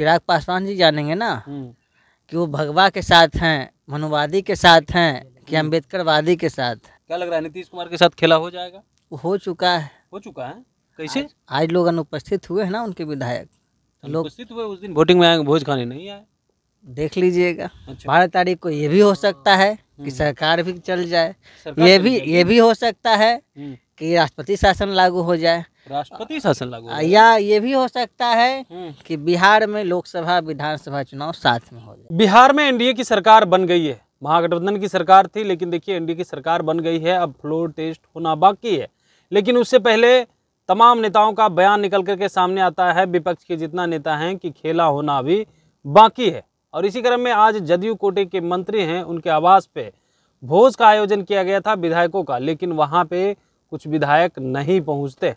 चिराग पासवान जी जानेंगे ना हम्म। कि वो भगवा के साथ हैं मनुवादी के साथ हैं कि हम्म। वादी के साथ क्या लग रहा है नीतीश कुमार के साथ खेला हो जाएगा हो चुका है हो चुका है कैसे आज, आज लोग अनुपस्थित हुए हैं ना उनके विधायक लोग हुए उस दिन वोटिंग में आएंगे भोज खाने नहीं आए देख लीजिएगा अच्छा। बारह तारीख को ये भी हो सकता है कि हम्म। सरकार भी चल जाए ये भी ये भी हो सकता है कि राष्ट्रपति शासन लागू हो जाए राष्ट्रपति शासन लागू या ये भी हो सकता है हम्म। कि बिहार में लोकसभा विधानसभा चुनाव साथ में हो जाए बिहार में एनडीए की सरकार बन गई है महागठबंधन की सरकार थी लेकिन देखिए एनडीए की सरकार बन गई है अब फ्लोर टेस्ट होना बाकी है लेकिन उससे पहले तमाम नेताओं का बयान निकल करके सामने आता है विपक्ष के जितना नेता हैं कि खेला होना अभी बाकी है और इसी क्रम में आज जदयू कोटे के मंत्री हैं उनके आवास पे भोज का आयोजन किया गया था विधायकों का लेकिन वहाँ पे कुछ विधायक नहीं पहुँचते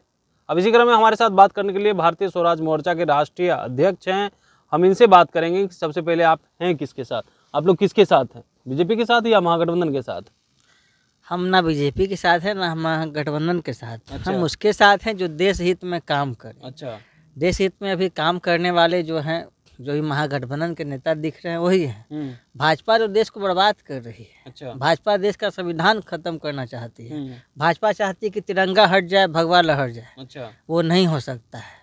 अब इसी क्रम में हमारे साथ बात करने के लिए भारतीय स्वराज मोर्चा के राष्ट्रीय अध्यक्ष हैं हम इनसे बात करेंगे कि सबसे पहले आप हैं किसके साथ आप लोग किसके साथ हैं बीजेपी के साथ या महागठबंधन के साथ हम ना बीजेपी के साथ हैं ना हम के साथ अच्छा। हम उसके साथ हैं जो देश हित में काम करें अच्छा देश हित में अभी काम करने वाले जो हैं जो भी महागठबंधन के नेता दिख रहे हैं वही है हम्म। भाजपा जो देश को बर्बाद कर रही है अच्छा। भाजपा देश का संविधान खत्म करना चाहती है हम्म। भाजपा चाहती है कि तिरंगा हट जाए भगवा लहर जाए अच्छा। वो नहीं हो सकता है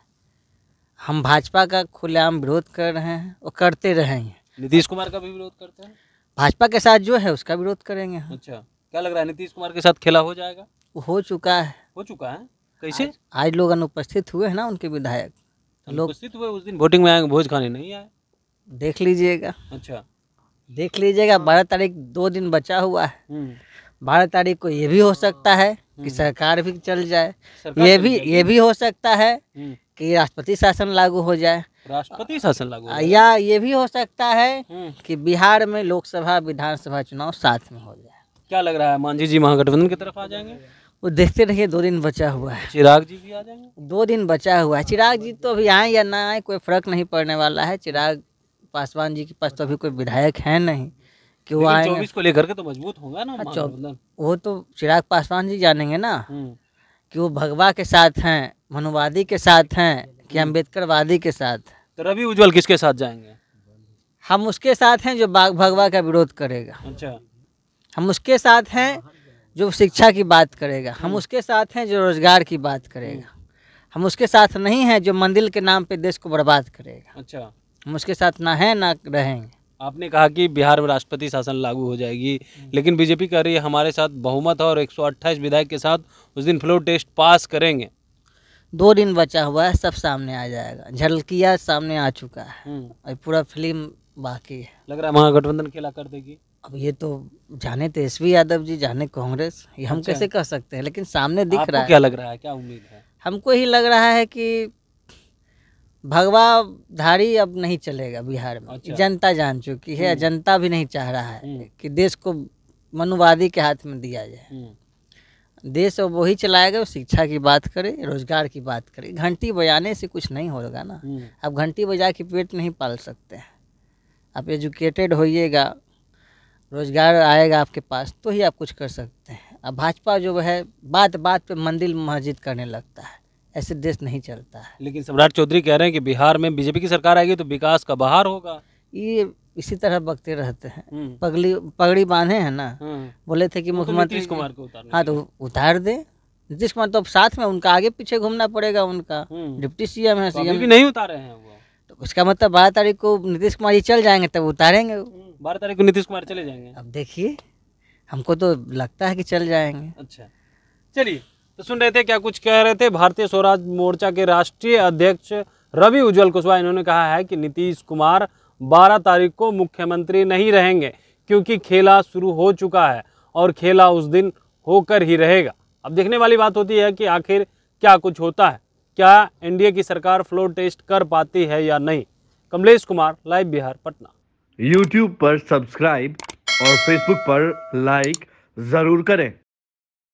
हम भाजपा का खुलेआम विरोध कर रहे हैं और करते रहेंगे नीतीश कुमार का भी विरोध करते हैं भाजपा के साथ जो है उसका विरोध करेंगे अच्छा क्या लग रहा है नीतीश कुमार के साथ खेला हो जाएगा हो चुका है हो चुका है कैसे आज, आज लोग अनुपस्थित हुए हैं ना उनके विधायक तो लोग तो उस दिन वोटिंग में आएंगे भोज खाने नहीं आए देख लीजिएगा अच्छा देख लीजिएगा बारह तारीख दो दिन बचा हुआ है हम्म। बारह तारीख को ये भी हो सकता है कि हम्म। सरकार भी चल जाए ये भी ये भी हो सकता है हम्म। कि राष्ट्रपति शासन लागू हो जाए राष्ट्रपति शासन लागू या ये भी हो सकता है कि बिहार में लोकसभा विधानसभा चुनाव साथ में हो जाए क्या लग रहा है मांझी जी महागठबंधन की तरफ आ जाएंगे वो देखते रहिए दो दिन बचा हुआ है चिराग जी भी आ जाएंगे दो दिन बचा हुआ है चिराग जी तो अभी आए या ना आए कोई फर्क नहीं पड़ने वाला है चिराग पासवान जी के पास तो अभी कोई विधायक है नहीं कि वो आए चौबीस को लेकर के तो मजबूत होगा ना अच्छा वो तो चिराग पासवान जी जानेंगे ना हम्म। कि वो भगवा के साथ हैं मनुवादी के साथ हैं कि वादी के साथ तो रवि उज्जवल किसके साथ जाएंगे हम उसके साथ हैं जो बाग भगवा का विरोध करेगा अच्छा हम उसके साथ हैं जो शिक्षा की बात करेगा हम हम्म। उसके साथ हैं जो रोजगार की बात करेगा हम्म। हम उसके साथ नहीं हैं जो मंदिर के नाम पे देश को बर्बाद करेगा अच्छा हम उसके साथ ना हैं ना रहेंगे आपने कहा कि बिहार में राष्ट्रपति शासन लागू हो जाएगी हम्म। लेकिन बीजेपी कह रही है हमारे साथ बहुमत और एक विधायक के साथ उस दिन फ्लोर टेस्ट पास करेंगे दो दिन बचा हुआ है सब सामने आ जाएगा झलकिया सामने आ चुका है और पूरा फिल्म बाकी है लग रहा है महागठबंधन खेला कर देगी अब ये तो जाने तेजस्वी तो यादव जी जाने कांग्रेस ये हम अच्छा। कैसे कह सकते हैं लेकिन सामने दिख रहा है क्या लग रहा है क्या उम्मीद है हमको ही लग रहा है कि भगवा धारी अब नहीं चलेगा बिहार में अच्छा। जनता जान चुकी है हम्म। जनता भी नहीं चाह रहा है हम्म। कि देश को मनुवादी के हाथ में दिया जाए हम्म। देश अब वही चलाएगा शिक्षा की बात करे रोजगार की बात करे घंटी बजाने से कुछ नहीं होगा ना अब घंटी बजा के पेट नहीं पाल सकते हैं आप एजुकेटेड होइएगा रोज़गार आएगा आपके पास तो ही आप कुछ कर सकते हैं अब भाजपा जो है बात बात पे मंदिर मस्जिद करने लगता है ऐसे देश नहीं चलता है लेकिन सम्राट चौधरी कह रहे हैं कि बिहार में बीजेपी की सरकार आएगी तो विकास का बाहर होगा ये इसी तरह बकते रहते हैं हम्म। पगड़ी पगड़ी बांधे हैं ना हम्म। बोले थे कि मुख्यमंत्री नीतीश कुमार को उतार हाँ तो उतार दे नीतीश कुमार तो अब साथ में उनका आगे पीछे घूमना पड़ेगा उनका हम्म। डिप्टी सीएम है तो सीएम नहीं उतारे हैं तो उसका मतलब बारह तारीख को नीतीश कुमार जी चल जाएंगे तब उतारेंगे हम्म, बारह तारीख को नीतीश कुमार चले जाएंगे अब देखिए हमको तो लगता है कि चल जाएंगे अच्छा चलिए तो सुन रहे थे क्या कुछ कह रहे थे भारतीय स्वराज मोर्चा के राष्ट्रीय अध्यक्ष रवि उज्जवल कुशवाहा इन्होंने कहा है कि नीतीश कुमार 12 तारीख को मुख्यमंत्री नहीं रहेंगे क्योंकि खेला शुरू हो चुका है और खेला उस दिन होकर ही रहेगा अब देखने वाली बात होती है कि आखिर क्या कुछ होता है क्या एनडीए की सरकार फ्लोर टेस्ट कर पाती है या नहीं कमलेश कुमार लाइव बिहार पटना यूट्यूब पर सब्सक्राइब और फेसबुक पर लाइक जरूर करें